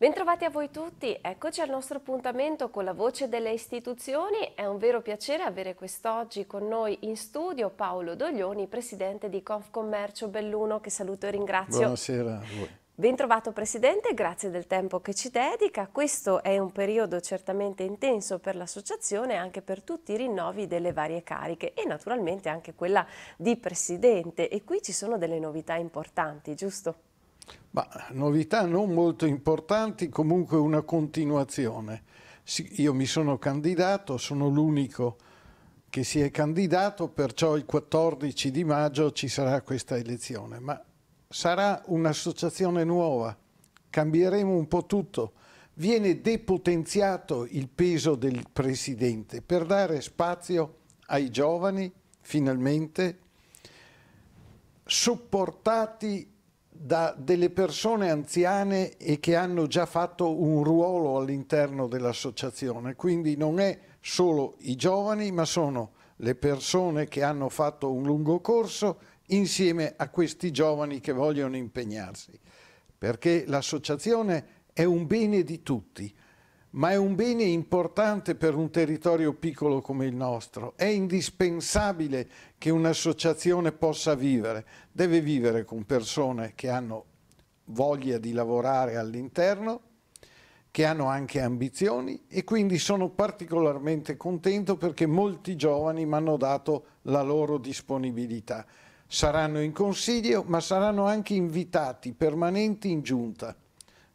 Bentrovati a voi tutti, eccoci al nostro appuntamento con la voce delle istituzioni. È un vero piacere avere quest'oggi con noi in studio Paolo Doglioni, presidente di Confcommercio Belluno, che saluto e ringrazio. Buonasera a voi. Bentrovato Presidente, grazie del tempo che ci dedica. Questo è un periodo certamente intenso per l'Associazione e anche per tutti i rinnovi delle varie cariche e naturalmente anche quella di Presidente. E qui ci sono delle novità importanti, giusto? Ma novità non molto importanti, comunque una continuazione. Io mi sono candidato, sono l'unico che si è candidato, perciò il 14 di maggio ci sarà questa elezione. Ma sarà un'associazione nuova, cambieremo un po' tutto. Viene depotenziato il peso del Presidente per dare spazio ai giovani, finalmente, supportati da delle persone anziane e che hanno già fatto un ruolo all'interno dell'associazione, quindi non è solo i giovani, ma sono le persone che hanno fatto un lungo corso insieme a questi giovani che vogliono impegnarsi, perché l'associazione è un bene di tutti, ma è un bene importante per un territorio piccolo come il nostro. È indispensabile che un'associazione possa vivere, deve vivere con persone che hanno voglia di lavorare all'interno, che hanno anche ambizioni e quindi sono particolarmente contento perché molti giovani mi hanno dato la loro disponibilità. Saranno in consiglio ma saranno anche invitati permanenti in giunta,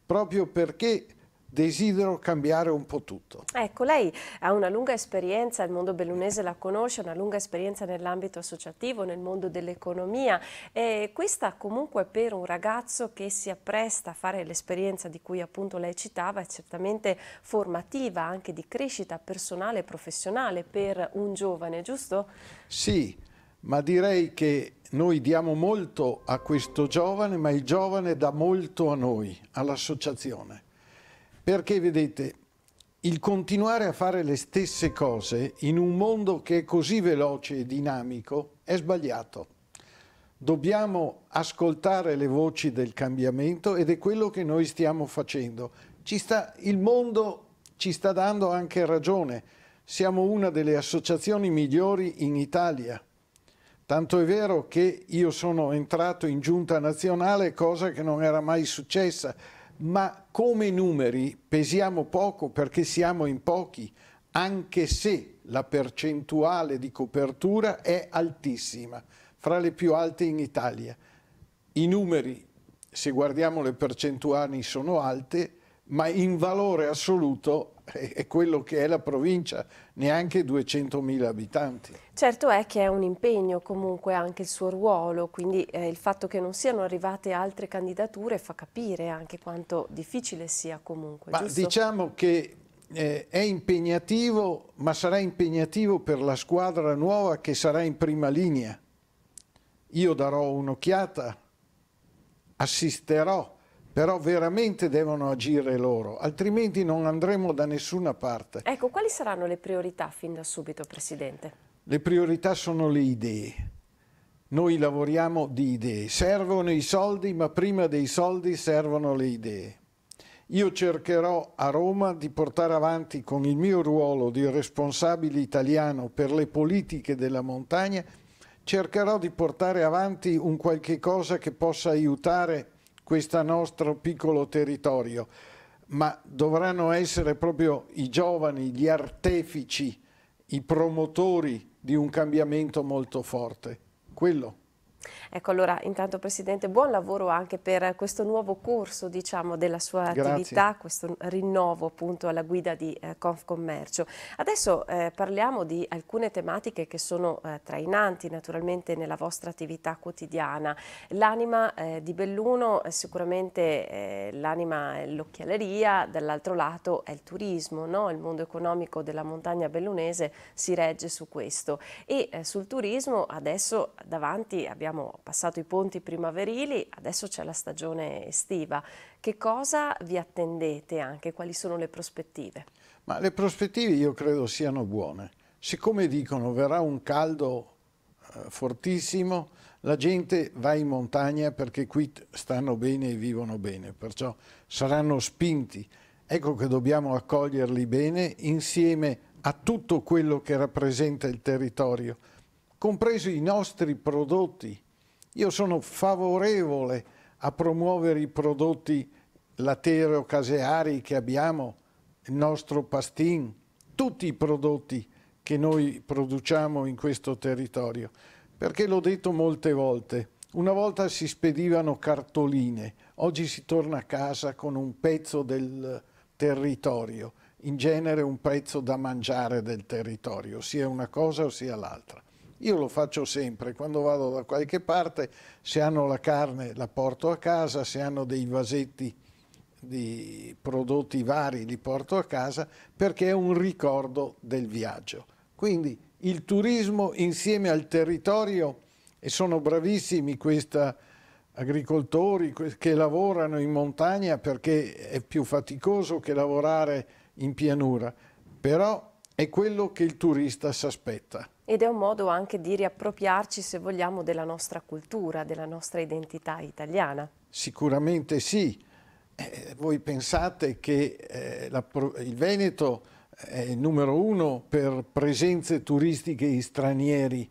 proprio perché desidero cambiare un po' tutto. Ecco, lei ha una lunga esperienza, il mondo bellunese la conosce, una lunga esperienza nell'ambito associativo, nel mondo dell'economia questa comunque per un ragazzo che si appresta a fare l'esperienza di cui appunto lei citava è certamente formativa anche di crescita personale e professionale per un giovane, giusto? Sì, ma direi che noi diamo molto a questo giovane, ma il giovane dà molto a noi, all'associazione. Perché vedete, il continuare a fare le stesse cose in un mondo che è così veloce e dinamico è sbagliato. Dobbiamo ascoltare le voci del cambiamento ed è quello che noi stiamo facendo. Sta, il mondo ci sta dando anche ragione. Siamo una delle associazioni migliori in Italia. Tanto è vero che io sono entrato in giunta nazionale, cosa che non era mai successa ma come numeri pesiamo poco perché siamo in pochi, anche se la percentuale di copertura è altissima, fra le più alte in Italia. I numeri, se guardiamo le percentuali, sono alte, ma in valore assoluto è quello che è la provincia, neanche 200.000 abitanti. Certo è che è un impegno comunque anche il suo ruolo, quindi eh, il fatto che non siano arrivate altre candidature fa capire anche quanto difficile sia comunque. Ma giusto? diciamo che eh, è impegnativo, ma sarà impegnativo per la squadra nuova che sarà in prima linea. Io darò un'occhiata, assisterò però veramente devono agire loro, altrimenti non andremo da nessuna parte. Ecco, quali saranno le priorità fin da subito, Presidente? Le priorità sono le idee. Noi lavoriamo di idee. Servono i soldi, ma prima dei soldi servono le idee. Io cercherò a Roma di portare avanti con il mio ruolo di responsabile italiano per le politiche della montagna, cercherò di portare avanti un qualche cosa che possa aiutare questo nostro piccolo territorio, ma dovranno essere proprio i giovani, gli artefici, i promotori di un cambiamento molto forte. Quello. Ecco allora intanto Presidente buon lavoro anche per questo nuovo corso diciamo, della sua Grazie. attività, questo rinnovo appunto alla guida di eh, Confcommercio. Adesso eh, parliamo di alcune tematiche che sono eh, trainanti naturalmente nella vostra attività quotidiana. L'anima eh, di Belluno è eh, sicuramente eh, l'anima è l'occhialeria, dall'altro lato è il turismo, no? il mondo economico della montagna bellunese si regge su questo e sul turismo adesso davanti abbiamo abbiamo passato i ponti primaverili, adesso c'è la stagione estiva. Che cosa vi attendete anche? Quali sono le prospettive? Ma le prospettive io credo siano buone. Siccome dicono verrà un caldo eh, fortissimo, la gente va in montagna perché qui stanno bene e vivono bene, perciò saranno spinti. Ecco che dobbiamo accoglierli bene insieme a tutto quello che rappresenta il territorio, compresi i nostri prodotti io sono favorevole a promuovere i prodotti latereo-caseari che abbiamo, il nostro pastin, tutti i prodotti che noi produciamo in questo territorio. Perché l'ho detto molte volte, una volta si spedivano cartoline, oggi si torna a casa con un pezzo del territorio, in genere un pezzo da mangiare del territorio, sia una cosa o sia l'altra. Io lo faccio sempre, quando vado da qualche parte, se hanno la carne la porto a casa, se hanno dei vasetti di prodotti vari li porto a casa perché è un ricordo del viaggio. Quindi il turismo insieme al territorio, e sono bravissimi questi agricoltori che lavorano in montagna perché è più faticoso che lavorare in pianura, però è quello che il turista si aspetta. Ed è un modo anche di riappropriarci, se vogliamo, della nostra cultura, della nostra identità italiana. Sicuramente sì. Eh, voi pensate che eh, la, il Veneto è il numero uno per presenze turistiche di stranieri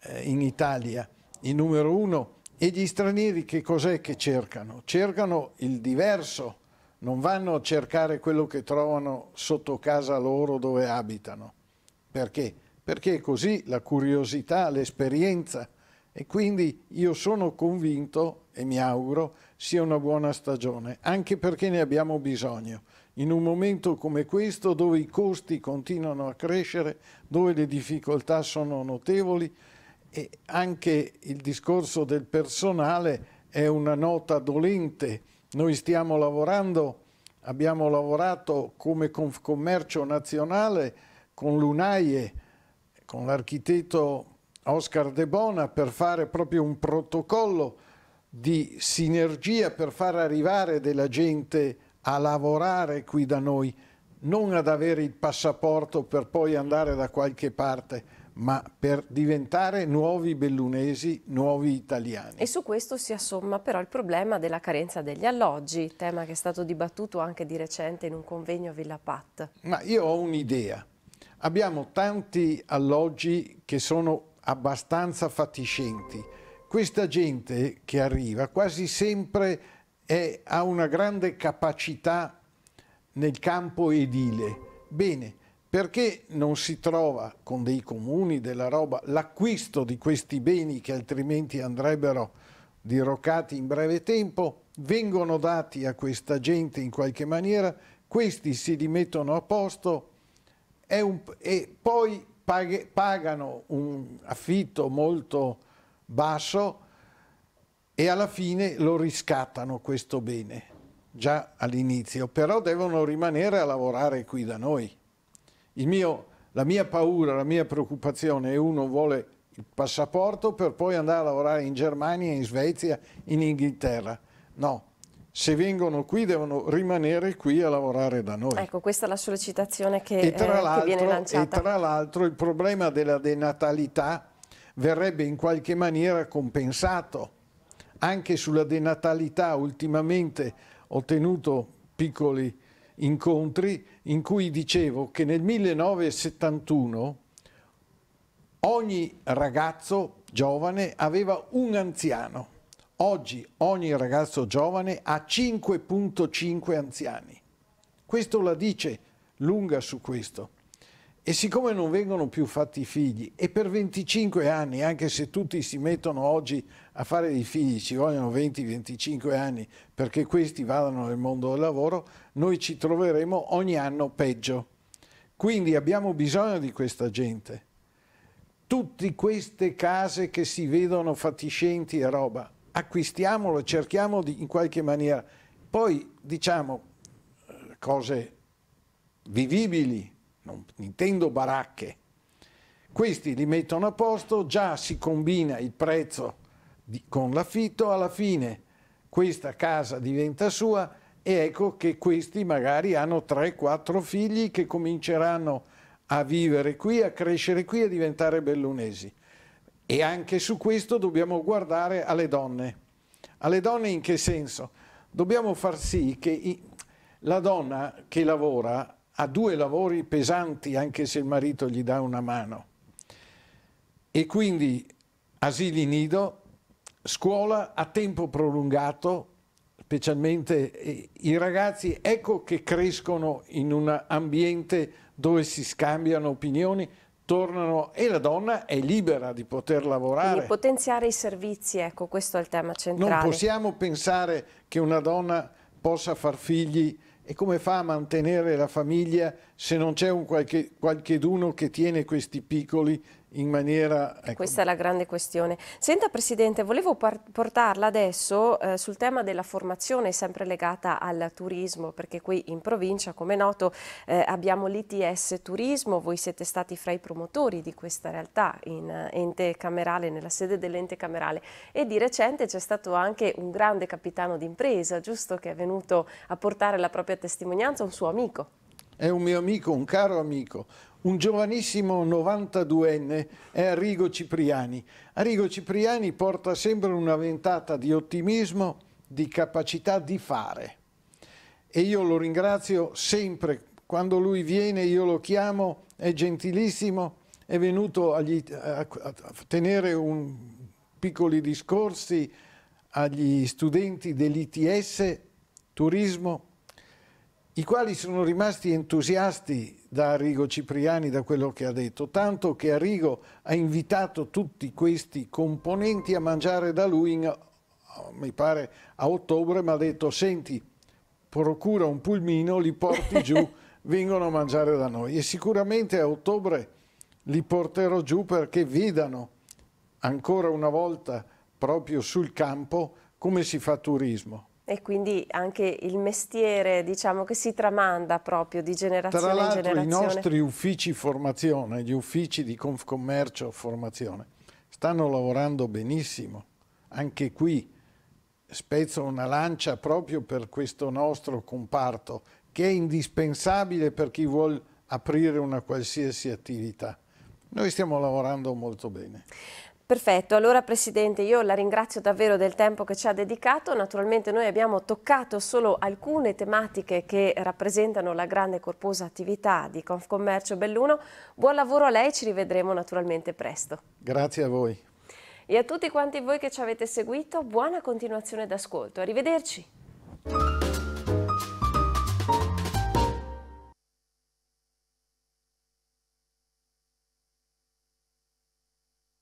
eh, in Italia, il numero uno. E gli stranieri che cos'è che cercano? Cercano il diverso, non vanno a cercare quello che trovano sotto casa loro dove abitano. Perché? Perché è così la curiosità, l'esperienza e quindi io sono convinto e mi auguro sia una buona stagione, anche perché ne abbiamo bisogno. In un momento come questo dove i costi continuano a crescere, dove le difficoltà sono notevoli e anche il discorso del personale è una nota dolente noi stiamo lavorando, abbiamo lavorato come Confcommercio nazionale con l'UNAIE, con l'architetto Oscar De Bona per fare proprio un protocollo di sinergia per far arrivare della gente a lavorare qui da noi, non ad avere il passaporto per poi andare da qualche parte ma per diventare nuovi bellunesi, nuovi italiani. E su questo si assomma però il problema della carenza degli alloggi, tema che è stato dibattuto anche di recente in un convegno a Villa Pat. Ma io ho un'idea. Abbiamo tanti alloggi che sono abbastanza fatiscenti. Questa gente che arriva quasi sempre è, ha una grande capacità nel campo edile. Bene, perché non si trova con dei comuni della roba l'acquisto di questi beni che altrimenti andrebbero diroccati in breve tempo, vengono dati a questa gente in qualche maniera, questi si rimettono a posto un, e poi paghe, pagano un affitto molto basso e alla fine lo riscattano questo bene già all'inizio, però devono rimanere a lavorare qui da noi mio, la mia paura, la mia preoccupazione è uno vuole il passaporto per poi andare a lavorare in Germania, in Svezia, in Inghilterra. No, se vengono qui devono rimanere qui a lavorare da noi. Ecco, questa è la sollecitazione che, eh, che viene lanciata. E tra l'altro il problema della denatalità verrebbe in qualche maniera compensato. Anche sulla denatalità ultimamente ho tenuto piccoli incontri in cui dicevo che nel 1971 ogni ragazzo giovane aveva un anziano. Oggi ogni ragazzo giovane ha 5.5 anziani. Questo la dice lunga su questo. E siccome non vengono più fatti i figli e per 25 anni, anche se tutti si mettono oggi a fare dei figli, ci vogliono 20-25 anni perché questi vadano nel mondo del lavoro, noi ci troveremo ogni anno peggio. Quindi abbiamo bisogno di questa gente. Tutte queste case che si vedono fatiscenti e roba, acquistiamolo, cerchiamo di, in qualche maniera. Poi diciamo eh, cose vivibili, non intendo baracche. Questi li mettono a posto, già si combina il prezzo di, con l'affitto, alla fine questa casa diventa sua e ecco che questi magari hanno 3-4 figli che cominceranno a vivere qui, a crescere qui, a diventare bellunesi. E anche su questo dobbiamo guardare alle donne. Alle donne in che senso? Dobbiamo far sì che la donna che lavora ha due lavori pesanti anche se il marito gli dà una mano. E quindi asili nido, scuola a tempo prolungato, specialmente i ragazzi, ecco che crescono in un ambiente dove si scambiano opinioni, tornano e la donna è libera di poter lavorare. Quindi potenziare i servizi, ecco, questo è il tema centrale. Non possiamo pensare che una donna possa far figli e come fa a mantenere la famiglia se non c'è un qualche, qualcheduno che tiene questi piccoli in maniera... Ecco. Questa è la grande questione. Senta Presidente, volevo portarla adesso eh, sul tema della formazione sempre legata al turismo, perché qui in provincia, come noto, eh, abbiamo l'ITS Turismo, voi siete stati fra i promotori di questa realtà in eh, ente camerale, nella sede dell'ente camerale e di recente c'è stato anche un grande capitano d'impresa, giusto, che è venuto a portare la propria testimonianza, un suo amico è un mio amico, un caro amico, un giovanissimo 92enne è Arrigo Cipriani. Arrigo Cipriani porta sempre una ventata di ottimismo, di capacità di fare. E io lo ringrazio sempre. Quando lui viene io lo chiamo, è gentilissimo, è venuto agli, a, a, tenere un, piccoli discorsi agli studenti dell'ITS, turismo, i quali sono rimasti entusiasti da Arrigo Cipriani da quello che ha detto, tanto che Arrigo ha invitato tutti questi componenti a mangiare da lui, in, mi pare a ottobre, ma ha detto senti, procura un pulmino, li porti giù, vengono a mangiare da noi e sicuramente a ottobre li porterò giù perché vedano ancora una volta proprio sul campo come si fa turismo. E quindi anche il mestiere diciamo che si tramanda proprio di generazione in generazione. Tra l'altro i nostri uffici formazione, gli uffici di Confcommercio formazione, stanno lavorando benissimo. Anche qui spezzo una lancia proprio per questo nostro comparto che è indispensabile per chi vuole aprire una qualsiasi attività. Noi stiamo lavorando molto bene. Perfetto, allora Presidente io la ringrazio davvero del tempo che ci ha dedicato, naturalmente noi abbiamo toccato solo alcune tematiche che rappresentano la grande e corposa attività di Confcommercio Belluno, buon lavoro a lei, ci rivedremo naturalmente presto. Grazie a voi. E a tutti quanti voi che ci avete seguito, buona continuazione d'ascolto, arrivederci.